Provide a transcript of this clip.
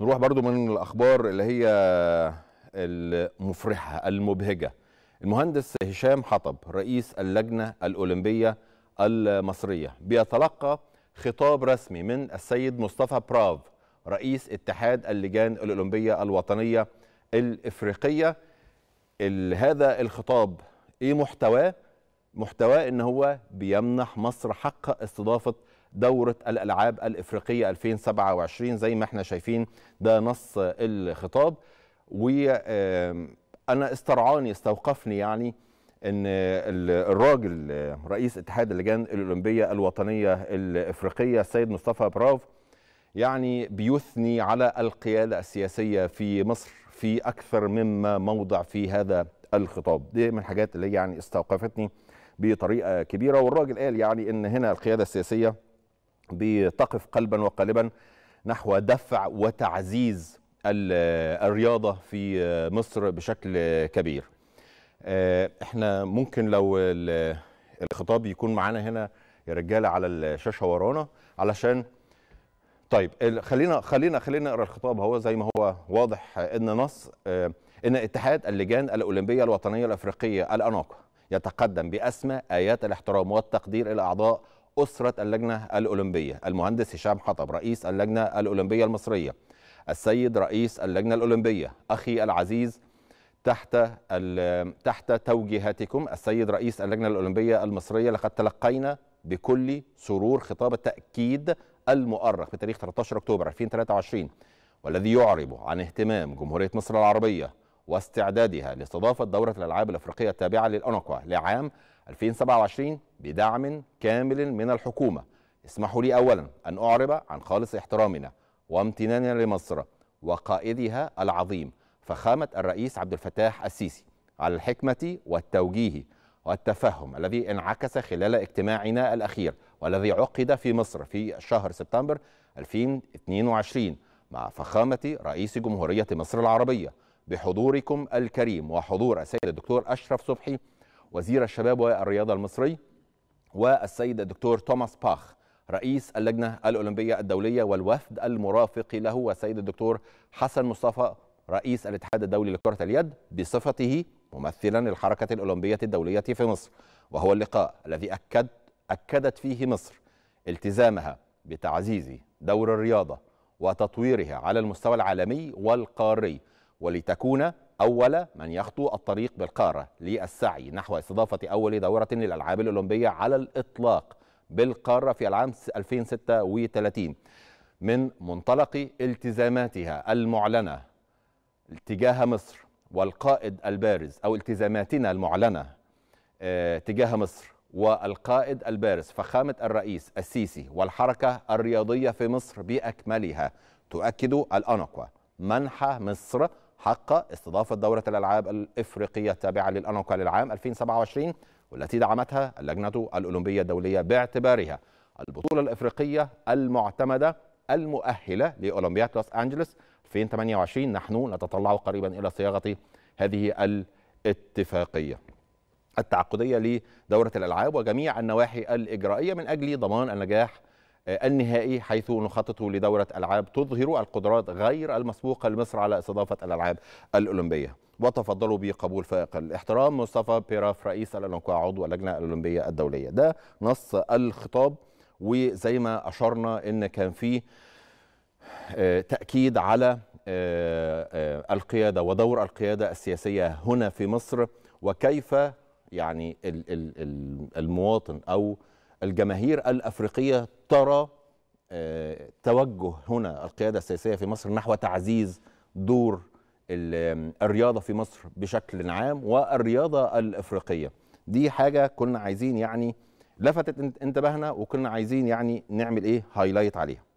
نروح برضو من الاخبار اللي هي المفرحه المبهجه المهندس هشام حطب رئيس اللجنه الاولمبيه المصريه بيتلقى خطاب رسمي من السيد مصطفى براف رئيس اتحاد اللجان الاولمبيه الوطنيه الافريقيه هذا الخطاب ايه محتواه محتواه ان هو بيمنح مصر حق استضافه دورة الألعاب الإفريقية 2027 زي ما احنا شايفين ده نص الخطاب وأنا استرعاني استوقفني يعني ان الراجل رئيس اتحاد اللجان الاولمبيه الوطنيه الافريقيه السيد مصطفى براف يعني بيثني على القياده السياسيه في مصر في اكثر مما موضع في هذا الخطاب دي من الحاجات اللي يعني استوقفتني بطريقه كبيره والراجل قال يعني ان هنا القياده السياسيه بتقف قلبا وقالبا نحو دفع وتعزيز الرياضه في مصر بشكل كبير. آه، احنا ممكن لو الخطاب يكون معانا هنا يا رجاله على الشاشه ورانا علشان طيب خلينا خلينا خلينا نقرا الخطاب هو زي ما هو واضح ان نص آه، ان اتحاد اللجان الاولمبيه الوطنيه الافريقيه الاناقه يتقدم بأسمى آيات الاحترام والتقدير إلى أعضاء أسرة اللجنة الأولمبية المهندس هشام حطب رئيس اللجنة الأولمبية المصرية السيد رئيس اللجنة الأولمبية أخي العزيز تحت تحت توجيهاتكم السيد رئيس اللجنة الأولمبية المصرية لقد تلقينا بكل سرور خطاب التأكيد المؤرخ بتاريخ 13 أكتوبر 2023 والذي يعرب عن اهتمام جمهورية مصر العربية واستعدادها لاستضافة دورة الألعاب الأفريقية التابعة للأنقوة لعام 2027 بدعم كامل من الحكومة اسمحوا لي أولا أن أعرب عن خالص احترامنا وامتناننا لمصر وقائدها العظيم فخامة الرئيس عبد الفتاح السيسي على الحكمة والتوجيه والتفهم الذي انعكس خلال اجتماعنا الأخير والذي عقد في مصر في شهر سبتمبر 2022 مع فخامة رئيس جمهورية مصر العربية بحضوركم الكريم وحضور السيد الدكتور أشرف صبحي وزير الشباب والرياضة المصري والسيد الدكتور توماس باخ رئيس اللجنة الأولمبية الدولية والوفد المرافق له والسيد الدكتور حسن مصطفى رئيس الاتحاد الدولي لكرة اليد بصفته ممثلا للحركة الأولمبية الدولية في مصر وهو اللقاء الذي أكد أكدت فيه مصر التزامها بتعزيز دور الرياضة وتطويرها على المستوى العالمي والقاري ولتكون أول من يخطو الطريق بالقارة للسعي نحو استضافة أول دورة للألعاب الأولمبية على الإطلاق بالقارة في العام 2036 من منطلق التزاماتها المعلنة تجاه مصر والقائد البارز أو التزاماتنا المعلنة آه، تجاه مصر والقائد البارز فخامة الرئيس السيسي والحركة الرياضية في مصر بأكملها تؤكد الأنقوة منحى مصر حق استضافة دورة الألعاب الإفريقية التابعة للأنوكا للعام 2027 والتي دعمتها اللجنة الأولمبية الدولية باعتبارها البطولة الإفريقية المعتمدة المؤهلة لأولمبياد لوس أنجلوس 2028 نحن نتطلع قريبا إلى صياغة هذه الاتفاقية التعاقدية لدورة الألعاب وجميع النواحي الإجرائية من أجل ضمان النجاح آه، النهائي حيث نخطط لدورة ألعاب تظهر القدرات غير المسبوقة لمصر على استضافة الألعاب الأولمبية وتفضلوا بقبول فائق الاحترام مصطفى بيراف رئيس الألونكوا عضو اللجنة الأولمبية الدولية ده نص الخطاب وزي ما أشرنا إن كان فيه آه، تأكيد على آه، القيادة ودور القيادة السياسية هنا في مصر وكيف يعني المواطن أو الجماهير الأفريقية ترى آه، توجه هنا القيادة السياسية في مصر نحو تعزيز دور الرياضة في مصر بشكل عام والرياضة الإفريقية دي حاجة كنا عايزين يعني لفتت انتباهنا وكنا عايزين يعني نعمل ايه هايلايت عليها